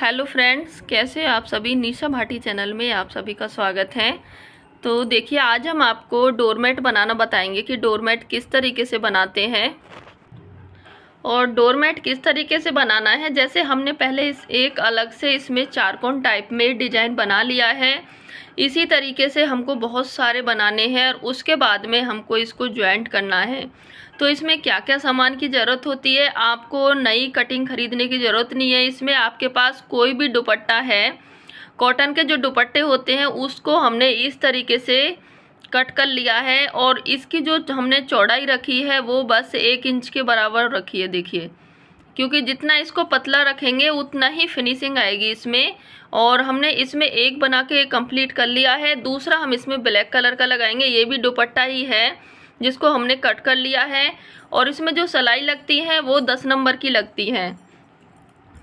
hello friends कैसे आप सभी निशा भाटी चैनल में आप सभी का स्वागत है तो देखिए आज हम आपको डोरमेट बनाना बताएंगे कि डोरमेट किस तरीके से बनाते हैं और डोरमेट किस तरीके से बनाना है जैसे हमने पहले इस एक अलग से इसमें चारकोन टाइप में डिजाइन बना लिया है इसी तरीके से हमको बहुत सारे बनाने हैं और उसके बाद में हमको इसको ज्वाइंट करना है तो इसमें क्या क्या सामान की ज़रूरत होती है आपको नई कटिंग खरीदने की ज़रूरत नहीं है इसमें आपके पास कोई भी दुपट्टा है कॉटन के जो दुपट्टे होते हैं उसको हमने इस तरीके से कट कर लिया है और इसकी जो हमने चौड़ाई रखी है वो बस एक इंच के बराबर रखी है देखिए क्योंकि जितना इसको पतला रखेंगे उतना ही फिनिशिंग आएगी इसमें और हमने इसमें एक बना के कंप्लीट कर लिया है दूसरा हम इसमें ब्लैक कलर का लगाएंगे ये भी दुपट्टा ही है जिसको हमने कट कर लिया है और इसमें जो सलाई लगती है वो दस नंबर की लगती है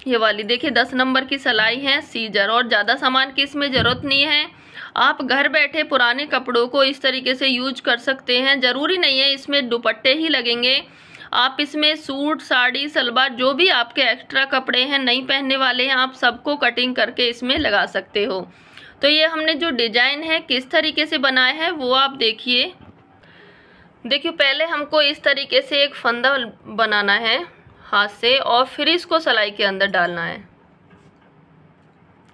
ये वाली देखिए दस नंबर की सलाई है सीजर और ज़्यादा सामान की इसमें ज़रूरत नहीं है आप घर बैठे पुराने कपड़ों को इस तरीके से यूज कर सकते हैं ज़रूरी नहीं है इसमें दुपट्टे ही लगेंगे आप इसमें सूट साड़ी सलवार जो भी आपके एक्स्ट्रा कपड़े हैं नहीं पहनने वाले हैं आप सबको कटिंग करके इसमें लगा सकते हो तो ये हमने जो डिजाइन है किस तरीके से बनाया है वो आप देखिए देखिए पहले हमको इस तरीके से एक फंदा बनाना है हाथ से और फिर इसको सलाई के अंदर डालना है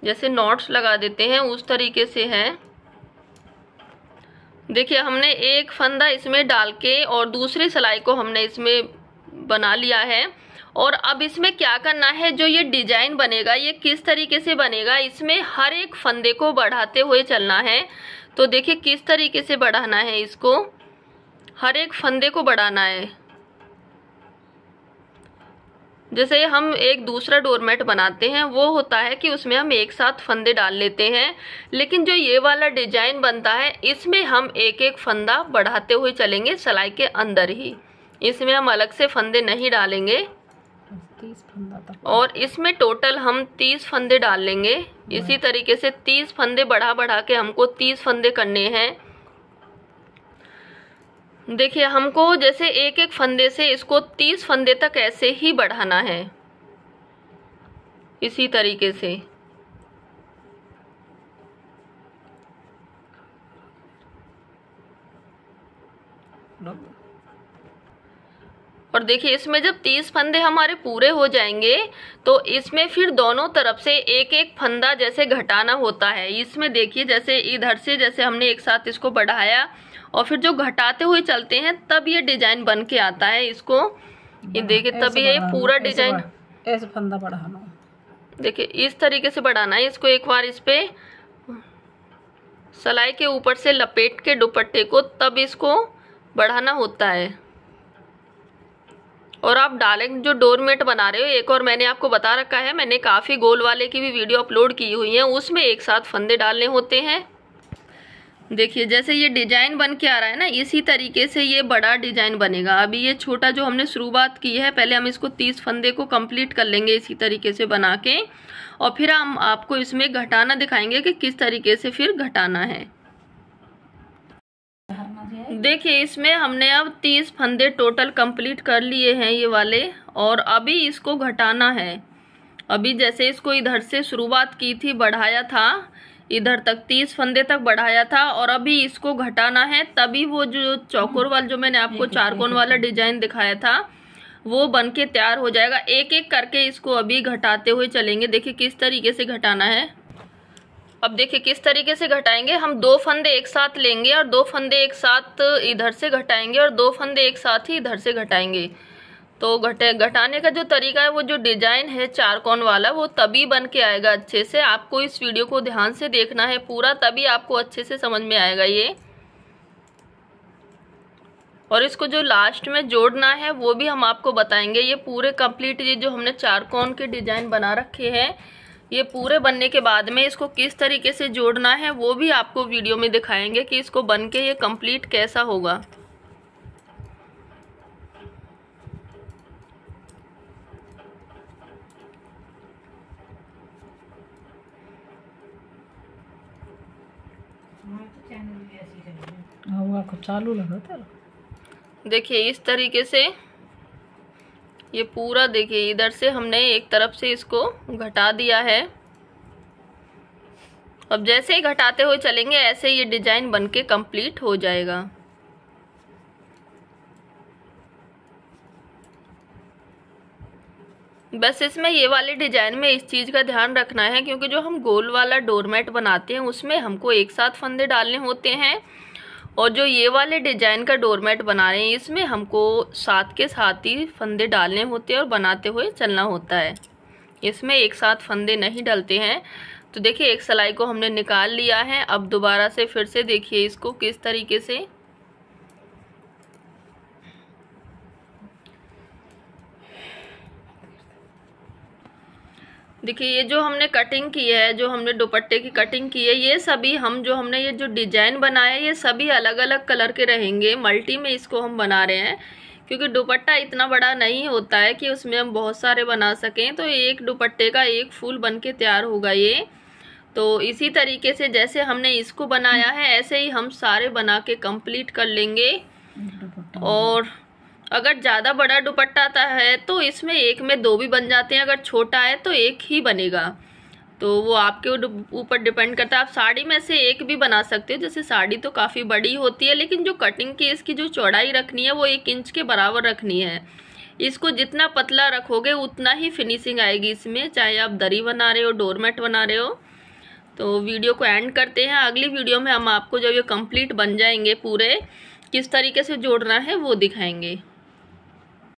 जैसे नॉट्स लगा देते हैं उस तरीके से है देखिए हमने एक फंदा इसमें डाल के और दूसरी सिलाई को हमने इसमें बना लिया है और अब इसमें क्या करना है जो ये डिजाइन बनेगा ये किस तरीके से बनेगा इसमें हर एक फंदे को बढ़ाते हुए चलना है तो देखिए किस तरीके से बढ़ाना है इसको हर एक फंदे को बढ़ाना है जैसे हम एक दूसरा डोरमेट बनाते हैं वो होता है कि उसमें हम एक साथ फंदे डाल लेते हैं लेकिन जो ये वाला डिजाइन बनता है इसमें हम एक एक फंदा बढ़ाते हुए चलेंगे सिलाई के अंदर ही इसमें हम अलग से फंदे नहीं डालेंगे और इसमें टोटल हम तीस फंदे डाल लेंगे इसी तरीके से तीस फंदे बढ़ा बढ़ा के हमको तीस फंदे करने हैं देखिए हमको जैसे एक एक फंदे से इसको तीस फंदे तक ऐसे ही बढ़ाना है इसी तरीके से और देखिए इसमें जब तीस फंदे हमारे पूरे हो जाएंगे तो इसमें फिर दोनों तरफ से एक एक फंदा जैसे घटाना होता है इसमें देखिए जैसे इधर से जैसे हमने एक साथ इसको बढ़ाया और फिर जो घटाते हुए चलते हैं तब ये डिजाइन बन के आता है इसको ये देखिए तब ये पूरा डिजाइन ऐसे फंदा बढ़ाना देखिए इस तरीके से बढ़ाना है इसको एक बार इस पे सलाई के ऊपर से लपेट के दुपट्टे को तब इसको बढ़ाना होता है और आप डायरेक्ट जो डोरमेट बना रहे हो एक और मैंने आपको बता रखा है मैंने काफ़ी गोल वाले की भी वीडियो अपलोड की हुई है उसमें एक साथ फंदे डालने होते हैं देखिए जैसे ये डिजाइन बन के आ रहा है ना इसी तरीके से ये बड़ा डिजाइन बनेगा अभी ये छोटा जो हमने शुरुआत की है पहले हम इसको तीस फंदे को कंप्लीट कर लेंगे इसी तरीके से बना के और फिर हम आपको इसमें घटाना दिखाएंगे कि किस तरीके से फिर घटाना है देखिए इसमें हमने अब तीस फंदे टोटल कंप्लीट कर लिए हैं ये वाले और अभी इसको घटाना है अभी जैसे इसको इधर से शुरुआत की थी बढ़ाया था इधर तक तीस फंदे तक बढ़ाया था और अभी इसको घटाना है तभी वो जो चौकोर वाला जो मैंने आपको चारकोन वाला डिजाइन दिखाया था वो बन के तैयार हो जाएगा एक एक करके इसको अभी घटाते हुए चलेंगे देखिए किस तरीके से घटाना है अब देखिए किस तरीके से घटाएंगे हम दो फंदे एक साथ लेंगे और दो फंदे एक साथ इधर से घटाएंगे और दो फंदे एक साथ ही इधर से घटाएंगे तो घटे घटाने का जो तरीका है वो जो डिजाइन है चारकोन वाला वो तभी बन के आएगा अच्छे से आपको इस वीडियो को ध्यान से देखना है पूरा तभी आपको अच्छे से समझ में आएगा ये और इसको जो लास्ट में जोड़ना है वो भी हम आपको बताएंगे ये पूरे कंप्लीट ये जो हमने चारकोन के डिजाइन बना रखे हैं ये पूरे बनने के बाद में इसको किस तरीके से जोड़ना है वो भी आपको वीडियो में दिखाएंगे कि इसको बन के ये कंप्लीट कैसा होगा हाँ, चालू लगा देखिए इस तरीके से ये पूरा देखिए इधर से हमने एक तरफ से इसको घटा दिया है अब जैसे ही घटाते हुए चलेंगे ऐसे ये डिजाइन बनके कंप्लीट हो जाएगा बस इसमें ये वाले डिजाइन में इस चीज़ का ध्यान रखना है क्योंकि जो हम गोल वाला डोरमेट बनाते हैं उसमें हमको एक साथ फंदे डालने होते हैं और जो ये वाले डिजाइन का डोरमेट बना रहे हैं इसमें हमको साथ के साथ ही फंदे डालने होते हैं और बनाते हुए चलना होता है इसमें एक साथ फंदे नहीं डलते हैं तो देखिए एक सिलाई को हमने निकाल लिया है अब दोबारा से फिर से देखिए इसको किस तरीके से देखिए ये जो हमने कटिंग की है जो हमने दुपट्टे की कटिंग की है ये सभी हम जो हमने ये जो डिजाइन बनाया है ये सभी अलग अलग कलर के रहेंगे मल्टी में इसको हम बना रहे हैं क्योंकि दुपट्टा इतना बड़ा नहीं होता है कि उसमें हम बहुत सारे बना सकें तो एक दुपट्टे का एक फूल बन के तैयार होगा ये तो इसी तरीके से जैसे हमने इसको बनाया है ऐसे ही हम सारे बना के कंप्लीट कर लेंगे और अगर ज़्यादा बड़ा दुपट्टा आता है तो इसमें एक में दो भी बन जाते हैं अगर छोटा है तो एक ही बनेगा तो वो आपके ऊपर डिपेंड करता है आप साड़ी में से एक भी बना सकते हो जैसे साड़ी तो काफ़ी बड़ी होती है लेकिन जो कटिंग की इसकी जो चौड़ाई रखनी है वो एक इंच के बराबर रखनी है इसको जितना पतला रखोगे उतना ही फिनिशिंग आएगी इसमें चाहे आप दरी बना रहे हो डोरमेट बना रहे हो तो वीडियो को एंड करते हैं अगली वीडियो में हम आपको जब ये कंप्लीट बन जाएंगे पूरे किस तरीके से जोड़ना है वो दिखाएंगे